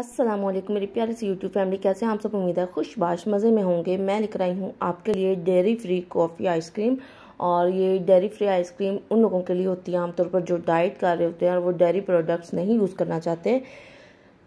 अस्सलाम वालेकुम मेरी प्यारी सी यूट्यूब फैमिली कैसे हैं आप सब उम्मीद है खुशबाश मज़े में होंगे मैं लिख रही हूँ आपके लिए डेयरी फ्री कॉफ़ी आइसक्रीम और ये डेयरी फ्री आइसक्रीम उन लोगों के लिए होती है आमतौर पर जो डाइट कर रहे होते हैं और वो डेयरी प्रोडक्ट्स नहीं यूज़ करना चाहते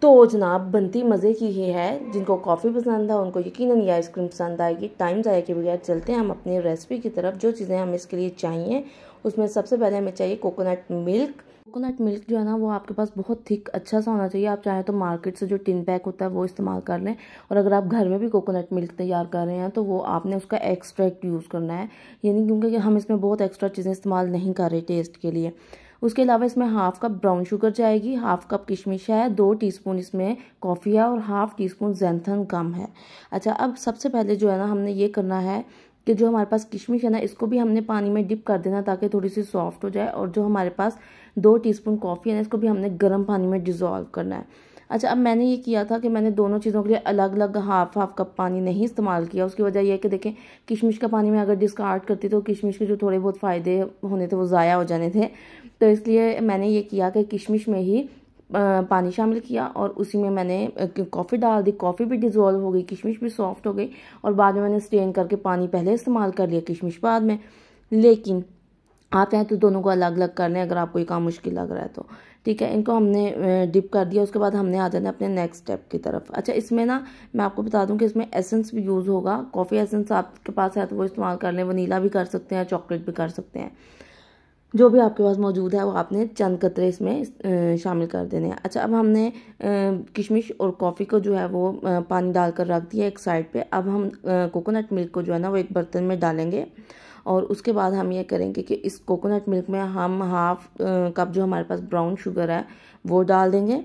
तो जनाब बनती मज़े की ही है जिनको कॉफ़ी पसंद है उनको यकीन ये आइसक्रीम पसंद आएगी टाइम ज़ाया के बगैर चलते हैं हम अपनी रेसिपी की तरफ जो चीज़ें हमें इसके लिए चाहिए उसमें सबसे पहले हमें चाहिए कोकोनट मिल्क कोकोनट मिल्क जो है ना वो आपके पास बहुत थिक अच्छा सा होना चाहिए आप चाहे तो मार्केट से जो टिन पैक होता है वो इस्तेमाल कर लें और अगर आप घर में भी कोकोनट मिल्क तैयार कर रहे हैं तो वो आपने उसका एक्स्ट्रैक्ट यूज़ करना है यानी क्योंकि हम इसमें बहुत एक्स्ट्रा चीज़ें इस्तेमाल नहीं कर रहे टेस्ट के लिए उसके अलावा इसमें हाफ़ कप ब्राउन शुगर जाएगी हाफ़ कप किशमिश है दो टीस्पून इसमें कॉफ़ी है और half teaspoon xanthan gum है अच्छा अब सबसे पहले जो है ना हमने ये करना है कि जो हमारे पास किशमिश है ना इसको भी हमने पानी में डिप कर देना ताकि थोड़ी सी सॉफ्ट हो जाए और जो हमारे पास दो टीस्पून कॉफ़ी है ना इसको भी हमने गर्म पानी में डिज़ोल्व करना है अच्छा अब मैंने ये किया था कि मैंने दोनों चीज़ों के लिए अलग अलग हाफ हाफ कप पानी नहीं इस्तेमाल किया उसकी वजह यह है कि देखें किशमिश का पानी मैं अगर डिस्कार्ड करती तो किशमिश के जो थोड़े बहुत फ़ायदे होने थे वो ज़ाया हो जाने थे तो इसलिए मैंने ये किया कि किशमिश में ही पानी शामिल किया और उसी में मैंने कॉफ़ी डाल दी कॉफ़ी भी डिज़ोल्व हो गई किशमिश भी सॉफ्ट हो गई और बाद में मैंने स्ट्रेन करके पानी पहले इस्तेमाल कर लिया किशमिश बाद में लेकिन आप हैं तो दोनों को अलग अलग कर लें अगर आपको ये काम मुश्किल लग रहा है तो ठीक है इनको हमने डिप कर दिया उसके बाद हमने आ जाना अपने नेक्स्ट स्टेप की तरफ अच्छा इसमें ना मैं आपको बता दूं कि इसमें एसेंस भी यूज़ होगा कॉफ़ी एसेंस आपके पास है तो वो इस्तेमाल कर लें वनीला भी कर सकते हैं चॉकलेट भी कर सकते हैं जो भी आपके पास मौजूद है वो आपने चंद कतरे इसमें शामिल कर देने हैं अच्छा अब हमने किशमिश और कॉफ़ी को जो है वो पानी डालकर रख दिया एक साइड पे अब हम कोकोनट मिल्क को जो है ना वो एक बर्तन में डालेंगे और उसके बाद हम ये करेंगे कि इस कोकोनट मिल्क में हम हाफ कप जो हमारे पास ब्राउन शुगर है वो डाल देंगे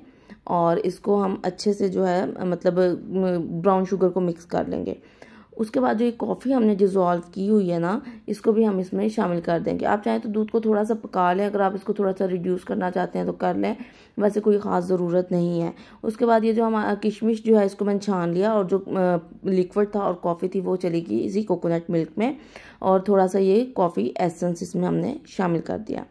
और इसको हम अच्छे से जो है मतलब ब्राउन शुगर को मिक्स कर लेंगे उसके बाद जो ये कॉफ़ी हमने डिज़ोल्व की हुई है ना इसको भी हम इसमें शामिल कर देंगे आप चाहें तो दूध को थोड़ा सा पका लें अगर आप इसको थोड़ा सा रिड्यूस करना चाहते हैं तो कर लें वैसे कोई ख़ास ज़रूरत नहीं है उसके बाद ये जो हम किशमिश जो है इसको मैंने छान लिया और जो लिक्विड था और कॉफ़ी थी वो चली गई इसी कोकोनट मिल्क में और थोड़ा सा ये कॉफ़ी एसेंस इसमें हमने शामिल कर दिया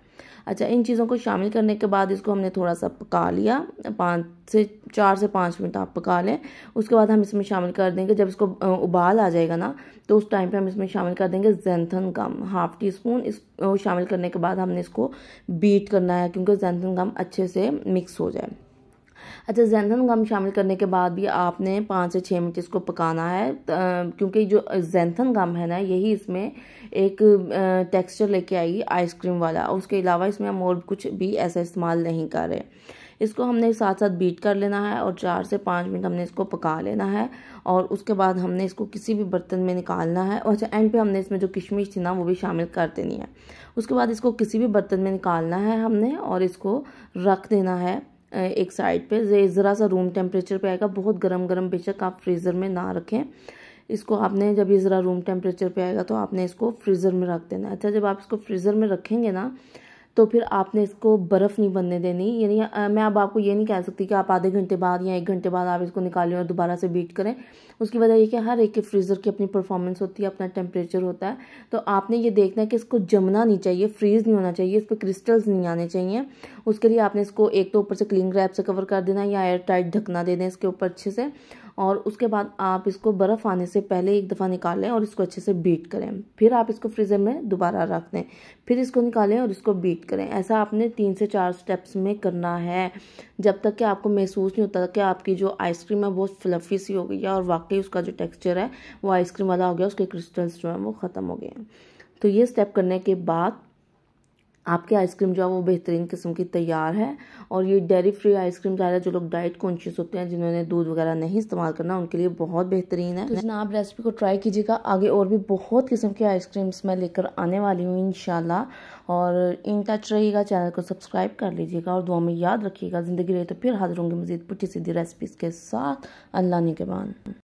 अच्छा इन चीज़ों को शामिल करने के बाद इसको हमने थोड़ा सा पका लिया पाँच से चार से पाँच मिनट आप पका लें उसके बाद हम इसमें शामिल कर देंगे जब इसको उबाल आ जाएगा ना तो उस टाइम पे हम इसमें शामिल कर देंगे xanthan gum half teaspoon इस शामिल करने के बाद हमने इसको बीट करना है क्योंकि जैनथन गम अच्छे से मिक्स हो जाए अच्छा जैनथन गम शामिल करने के बाद भी आपने पाँच से छः मिनट इसको पकाना है क्योंकि जो जैनथन गम है ना यही इसमें एक टेक्सचर लेके आई आइसक्रीम वाला उसके अलावा इसमें हम और कुछ भी ऐसा इस्तेमाल नहीं कर रहे इसको हमने साथ साथ बीट कर लेना है और चार से पाँच मिनट हमने इसको पका लेना है और उसके बाद हमने इसको किसी भी बर्तन में निकालना है और अच्छा एंड पे हमने इसमें जो किशमिश थी ना वो भी शामिल कर देनी है उसके बाद इसको किसी भी बर्तन में निकालना है हमने और इसको रख देना है एक साइड पे ज़रा सा रूम टेम्परेचर पे आएगा बहुत गर्म गर्म बेशक आप फ्रीज़र में ना रखें इसको आपने जब ये ज़रा रूम टेम्परेचर पे आएगा तो आपने इसको फ्रीज़र में रख देना अच्छा जब आप इसको फ्रीज़र में रखेंगे ना तो फिर आपने इसको बर्फ़ नहीं बनने देनी यानी मैं अब आपको ये नहीं कह सकती कि आप आधे घंटे बाद या एक घंटे बाद आप इसको निकालें और दोबारा से बीट करें उसकी वजह ये कि हर एक के फ्रीज़र की अपनी परफॉर्मेंस होती है अपना टेम्परेचर होता है तो आपने ये देखना है कि इसको जमना नहीं चाहिए फ्रीज़ नहीं होना चाहिए इस पर क्रिस्टल्स नहीं आने चाहिए उसके लिए आपने इसको एक तो ऊपर से क्लीन रैप से कवर कर देना या एयर टाइट ढकना दे दें इसके ऊपर अच्छे से और उसके बाद आप इसको बर्फ़ आने से पहले एक दफ़ा निकालें और इसको अच्छे से बीट करें फिर आप इसको फ्रीज़र में दोबारा रख दें फिर इसको निकालें और इसको बीट करें ऐसा आपने तीन से चार स्टेप्स में करना है जब तक कि आपको महसूस नहीं होता कि आपकी जो आइसक्रीम है बहुत फ्लफ़ी सी हो गई है और वाकई उसका जो टेक्स्चर है वो आइसक्रीम वाला हो गया उसके क्रिस्टल्स जो हैं वो ख़त्म हो गए हैं तो ये स्टेप करने के बाद आपकी आइसक्रीम जो है वो बेहतरीन किस्म की तैयार है और ये डेयरी फ्री आइसक्रीम ज़्यादा जो लोग डाइट कॉन्शियस होते हैं जिन्होंने दूध वगैरह नहीं इस्तेमाल करना उनके लिए बहुत बेहतरीन है तो आप रेसिपी को ट्राई कीजिएगा आगे और भी बहुत किस्म की आइसक्रीम्स मैं लेकर आने वाली हूँ इन और इन टच रहिएगा चैनल को सब्सक्राइब कर लीजिएगा और दुआ में याद रखिएगा ज़िंदगी रहे तो फिर हाजिर होंगे मजीद पुटी सीधी रेसिपीज़ के साथ अल्लाह ने के